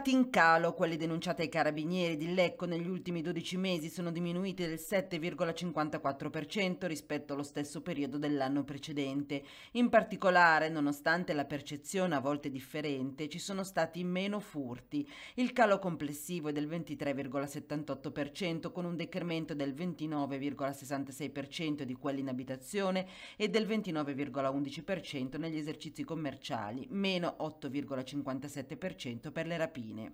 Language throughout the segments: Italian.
stati in calo quelli denunciati ai carabinieri di Lecco negli ultimi 12 mesi sono diminuiti del 7,54% rispetto allo stesso periodo dell'anno precedente. In particolare, nonostante la percezione a volte differente, ci sono stati meno furti. Il calo complessivo è del 23,78% con un decremento del 29,66% di quelli in abitazione e del 29,11% negli esercizi commerciali, meno 8,57% per le rapine lampadine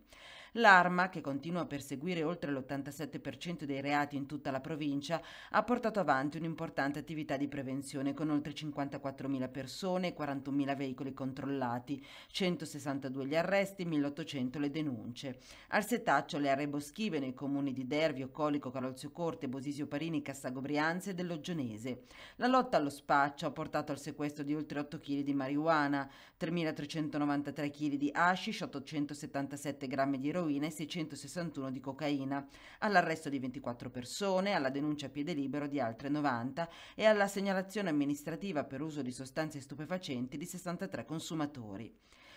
L'arma, che continua a perseguire oltre l'87% dei reati in tutta la provincia, ha portato avanti un'importante attività di prevenzione con oltre 54.000 persone e 41.000 veicoli controllati, 162 gli arresti, 1.800 le denunce. Al setaccio le aree boschive nei comuni di Dervio, Colico, Calolzio Corte, Bosisio Parini, Cassagobrianze e dell'Ogionese. La lotta allo spaccio ha portato al sequestro di oltre 8 kg di marijuana, 3.393 kg di hashish, 877 grammi di eroina, eroina e 661 di cocaina, all'arresto di 24 persone, alla denuncia a piede libero di altre 90 e alla segnalazione amministrativa per uso di sostanze stupefacenti di 63 consumatori.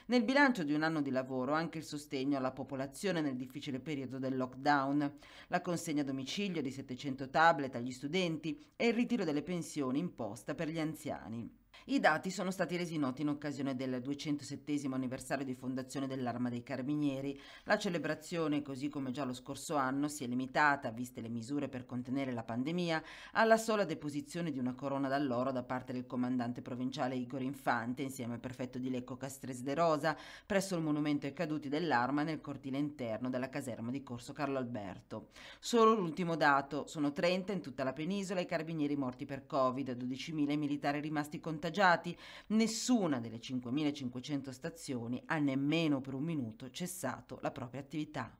Nel bilancio di un anno di lavoro anche il sostegno alla popolazione nel difficile periodo del lockdown, la consegna a domicilio di 700 tablet agli studenti e il ritiro delle pensioni imposta per gli anziani. I dati sono stati resi noti in occasione del 207 anniversario di fondazione dell'Arma dei Carabinieri. La celebrazione, così come già lo scorso anno, si è limitata, viste le misure per contenere la pandemia, alla sola deposizione di una corona d'alloro da parte del comandante provinciale Igor Infante insieme al prefetto di Lecco Castres de Rosa presso il monumento ai caduti dell'Arma nel cortile interno della caserma di Corso Carlo Alberto. Solo l'ultimo dato, sono 30 in tutta la penisola i carabinieri morti per Covid, 12.000 militari rimasti contagiati contagiati. Nessuna delle 5.500 stazioni ha nemmeno per un minuto cessato la propria attività.